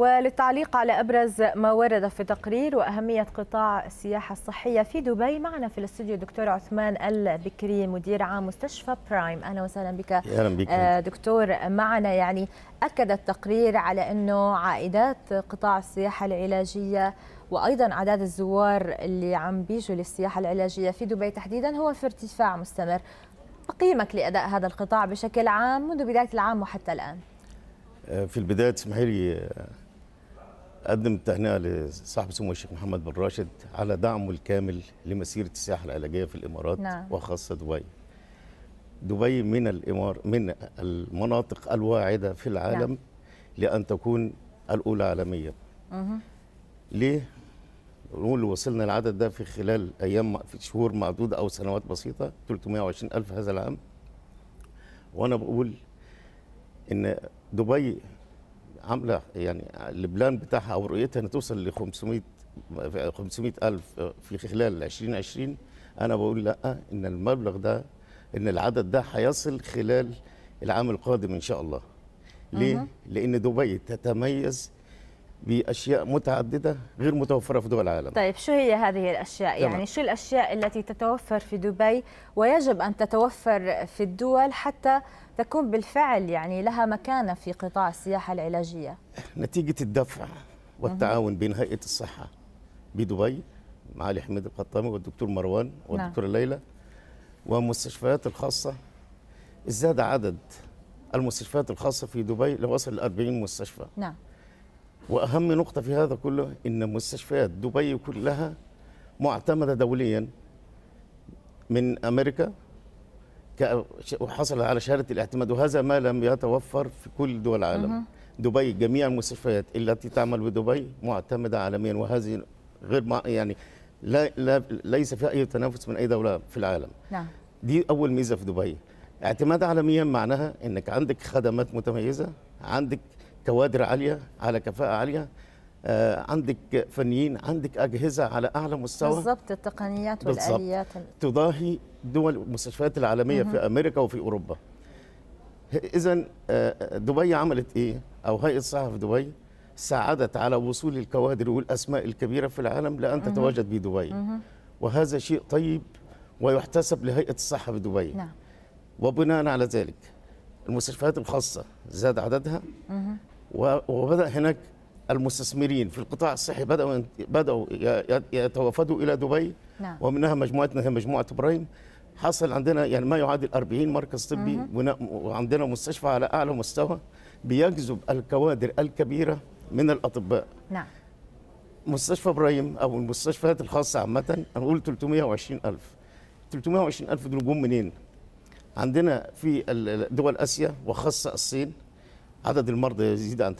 وللتعليق على أبرز ما ورد في تقرير وأهمية قطاع السياحة الصحية في دبي معنا في الاستوديو دكتور عثمان البكري مدير عام مستشفى برايم أهلا وسهلا بك أهلا بك آه، دكتور معنا يعني أكد التقرير على أنه عائدات قطاع السياحة العلاجية وايضا اعداد الزوار اللي عم بيجوا للسياحه العلاجيه في دبي تحديدا هو في ارتفاع مستمر تقييمك لاداء هذا القطاع بشكل عام منذ بدايه العام وحتى الان آه، في البدايه اسمحي لي آه، أقدم التهنئة لصاحب سمو الشيخ محمد بن راشد على دعمه الكامل لمسيرة السياحة العلاجية في الإمارات نعم. وخاصة دبي. دبي من الإمار من المناطق الواعدة في العالم نعم. لأن تكون الأولى عالميا. مه. ليه؟ نقول وصلنا العدد ده في خلال أيام في شهور معدودة أو سنوات بسيطة 320 ألف هذا العام. وأنا بقول إن دبي عامله يعني البلان بتاعها او رؤيتها ان توصل ل 500 500 الف في خلال 2020 انا بقول لا ان المبلغ ده ان العدد ده هيصل خلال العام القادم ان شاء الله ليه؟ لان دبي تتميز باشياء متعدده غير متوفره في دول العالم. طيب شو هي هذه الاشياء؟ تمام. يعني شو الاشياء التي تتوفر في دبي ويجب ان تتوفر في الدول حتى تكون بالفعل يعني لها مكانه في قطاع السياحه العلاجيه؟ نتيجه الدفع والتعاون بين هيئه الصحه بدبي معالي حميد القطامي والدكتور مروان نعم. والدكتوره نعم. ليلى ومستشفيات الخاصه ازداد عدد المستشفيات الخاصه في دبي لوصل ل 40 مستشفى. نعم. واهم نقطه في هذا كله ان مستشفيات دبي كلها معتمده دوليا من امريكا وحصل على شهاده الاعتماد وهذا ما لم يتوفر في كل دول العالم دبي جميع المستشفيات التي تعمل بدبي معتمده عالميا وهذه غير مع يعني لا, لا ليس فيها اي تنافس من اي دوله في العالم نعم دي اول ميزه في دبي اعتماد عالميا معناها انك عندك خدمات متميزه عندك كوادر عاليه على كفاءه عاليه آه، عندك فنيين عندك اجهزه على اعلى مستوى بالضبط التقنيات والاليات تضاهي دول المستشفيات العالميه في امريكا وفي اوروبا اذا آه، دبي عملت ايه او هيئه الصحه في دبي ساعدت على وصول الكوادر والاسماء الكبيره في العالم لان تتواجد بدبي وهذا شيء طيب ويحتسب لهيئه الصحه في دبي نعم وبناء على ذلك المستشفيات الخاصه زاد عددها وبدا هناك المستثمرين في القطاع الصحي بداوا بداوا يتوافدوا الى دبي نعم. ومنها مجموعتنا هي مجموعه ابراهيم حصل عندنا يعني ما يعادل 40 مركز طبي وعندنا مستشفى على اعلى مستوى بيجذب الكوادر الكبيره من الاطباء نعم مستشفى ابراهيم او المستشفيات الخاصه عامه انا قلت 320000 320000 دول جم منين عندنا في دول اسيا وخاصه الصين عدد المرضى يزيد عن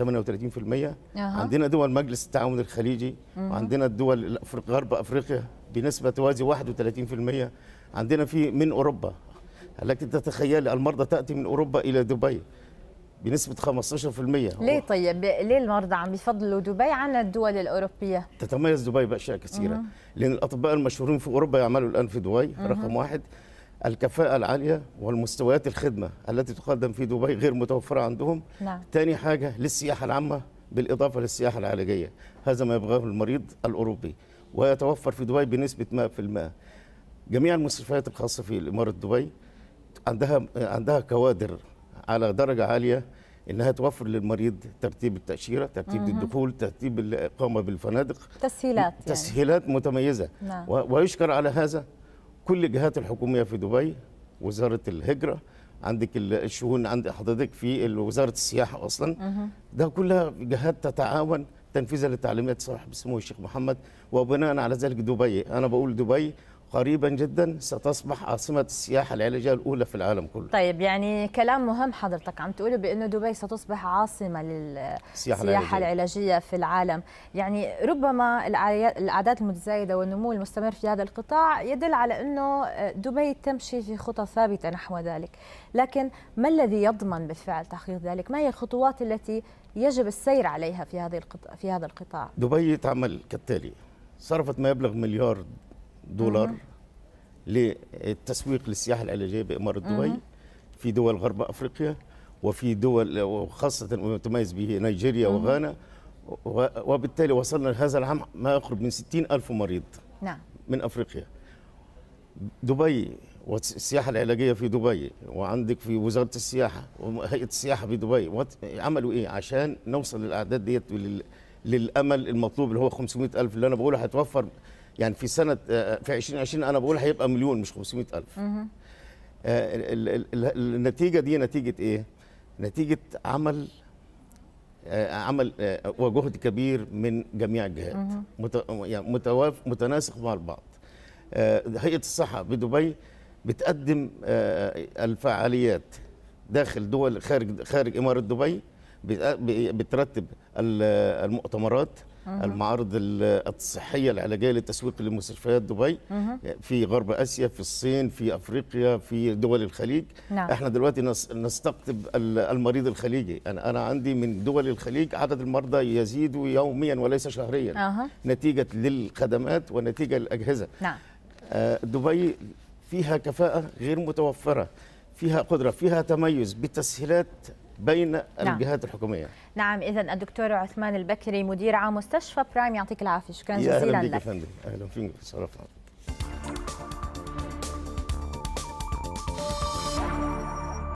38% أه. عندنا دول مجلس التعاون الخليجي أه. وعندنا الدول غرب افريقيا بنسبه توازي 31% عندنا في من اوروبا لكن تتخيل المرضى تاتي من اوروبا الى دبي بنسبة 15% ليه طيب؟ ليه المرضى عم بيفضلوا دبي عن الدول الأوروبية؟ تتميز دبي بأشياء كثيرة، لأن الأطباء المشهورين في أوروبا يعملوا الآن في دبي رقم واحد، الكفاءة العالية والمستويات الخدمة التي تقدم في دبي غير متوفرة عندهم نعم. تاني حاجة للسياحة العامة بالإضافة للسياحة العلاجية هذا ما يبغاه المريض الأوروبي ويتوفر في دبي بنسبة 100% جميع المستشفيات الخاصة في إمارة دبي عندها عندها كوادر على درجة عالية انها توفر للمريض ترتيب التاشيره ترتيب الدخول ترتيب الاقامه بالفنادق تسهيلات يعني. تسهيلات متميزه نعم. ويشكر على هذا كل الجهات الحكوميه في دبي وزاره الهجره عندك الشؤون عند حضرتك في وزاره السياحه اصلا ده كلها جهات تتعاون تنفيذا لتعليمات صاحب السمو الشيخ محمد وبناء على ذلك دبي انا بقول دبي قريبا جدا ستصبح عاصمة السياحة العلاجية الأولى في العالم كله طيب يعني كلام مهم حضرتك عم تقوله بأنه دبي ستصبح عاصمة للسياحة العلاجية. العلاجية في العالم يعني ربما الأعداد المتزايدة والنمو المستمر في هذا القطاع يدل على أنه دبي تمشي في خطى ثابتة نحو ذلك لكن ما الذي يضمن بالفعل تحقيق ذلك؟ ما هي الخطوات التي يجب السير عليها في هذه في هذا القطاع؟ دبي تعمل كالتالي صرفت ما يبلغ مليار دولار للتسويق للسياحه العلاجيه باماره دبي في دول غرب افريقيا وفي دول وخاصه متميز به نيجيريا وغانا وبالتالي وصلنا هذا العام ما يقرب من 60 ألف مريض نعم. من أفريقيا دبي والسياحة العلاجية في دبي وعندك في وزارة السياحة وهيئة السياحة في دبي عملوا إيه عشان نوصل للأعداد ديت للأمل المطلوب اللي هو 500 ألف اللي أنا بقوله هتوفر يعني في سنه آه، آه، في 2020 انا بقول هيبقى مليون مش 500000 آه، النتيجه دي نتيجه ايه نتيجه عمل عمل وجهد كبير من جميع الجهات يعني متوافق متناسق مع البعض هيئه الصحه بدبي بتقدم الفعاليات داخل دول خارج خارج اماره دبي بترتب المؤتمرات المعارض الصحيه العلاجيه للتسويق لمستشفيات دبي في غرب اسيا في الصين في افريقيا في دول الخليج نعم. احنا دلوقتي نستقطب المريض الخليجي انا انا عندي من دول الخليج عدد المرضى يزيد يوميا وليس شهريا أه. نتيجه للخدمات ونتيجه للاجهزه نعم. آه، دبي فيها كفاءه غير متوفره فيها قدره فيها تميز بتسهيلات بين نعم. الجهات الحكوميه نعم اذا الدكتور عثمان البكري مدير عام مستشفى برايم يعطيك العافيه شكرا جزيلا لك يا فندم اهلا فيك شرفنا